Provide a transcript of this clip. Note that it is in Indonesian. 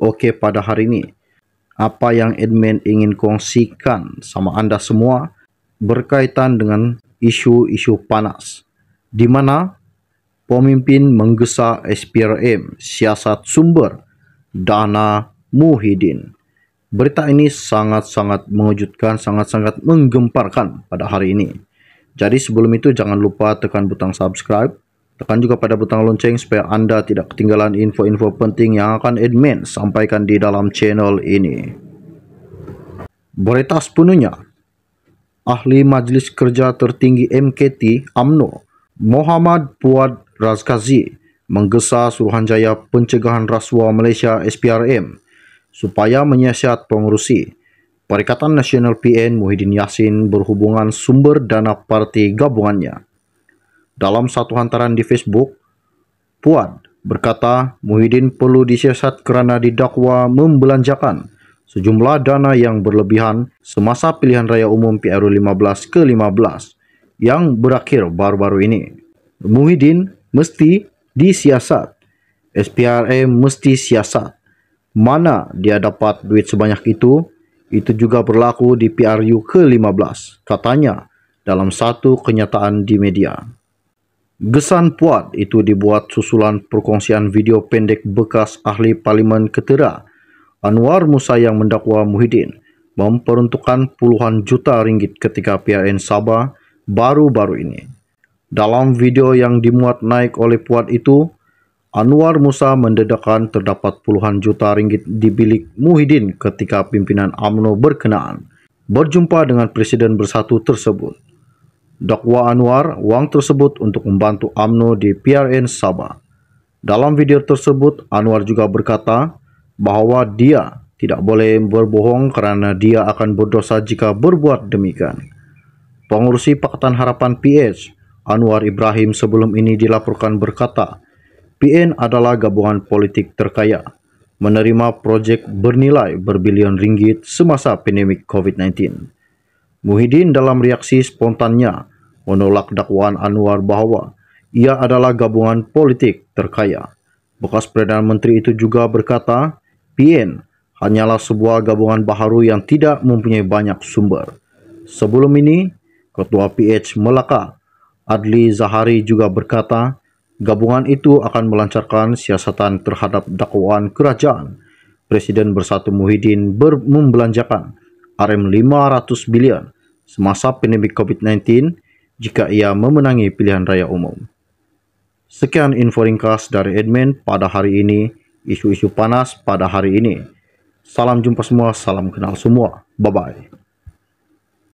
Oke pada hari ini apa yang admin ingin kongsikan sama Anda semua berkaitan dengan isu-isu panas di mana pemimpin menggesa SPRM siasat sumber dana Muhyiddin. Berita ini sangat-sangat mengejutkan, sangat-sangat menggemparkan pada hari ini. Jadi sebelum itu jangan lupa tekan butang subscribe, Tekan juga pada butang lonceng supaya anda tidak ketinggalan info-info penting yang akan admin sampaikan di dalam channel ini. Berita sepenuhnya, Ahli Majlis Kerja Tertinggi MKT Amno Muhammad Puad Razkazi menggesa Suruhanjaya Pencegahan Rasuah Malaysia SPRM supaya menyiasat pengurusi. Perikatan Nasional PN Muhyiddin Yassin berhubungan sumber dana parti gabungannya. Dalam satu hantaran di Facebook, Puan berkata Muhyiddin perlu disiasat kerana didakwa membelanjakan sejumlah dana yang berlebihan semasa pilihan raya umum PRU15 ke-15 yang berakhir baru-baru ini. Muhyiddin mesti disiasat. SPRA mesti siasat. Mana dia dapat duit sebanyak itu? Itu juga berlaku di PRU ke-15, katanya dalam satu kenyataan di media. Gesan Puat itu dibuat susulan perkongsian video pendek bekas ahli parlimen ketera Anwar Musa yang mendakwa Muhyiddin memperuntukkan puluhan juta ringgit ketika PRN Sabah baru-baru ini. Dalam video yang dimuat naik oleh Puat itu, Anwar Musa mendedahkan terdapat puluhan juta ringgit di bilik Muhyiddin ketika pimpinan AMNO berkenaan berjumpa dengan Presiden Bersatu tersebut dakwa Anwar uang tersebut untuk membantu UMNO di PRN Sabah. Dalam video tersebut, Anwar juga berkata bahwa dia tidak boleh berbohong karena dia akan berdosa jika berbuat demikian. Pengurusi Pakatan Harapan PH, Anwar Ibrahim sebelum ini dilaporkan berkata, PN adalah gabungan politik terkaya, menerima proyek bernilai berbilion ringgit semasa pandemi COVID-19. Muhyiddin dalam reaksi spontannya menolak dakwaan Anwar bahawa ia adalah gabungan politik terkaya. Bekas Perdana Menteri itu juga berkata, PN hanyalah sebuah gabungan baharu yang tidak mempunyai banyak sumber. Sebelum ini, Ketua PH Melaka, Adli Zahari juga berkata, gabungan itu akan melancarkan siasatan terhadap dakwaan kerajaan. Presiden Bersatu Muhyiddin membelanjakan RM500 bilion semasa pandemik COVID-19 jika ia memenangi pilihan raya umum. Sekian info ringkas dari admin pada hari ini, isu-isu panas pada hari ini. Salam jumpa semua, salam kenal semua. Bye-bye.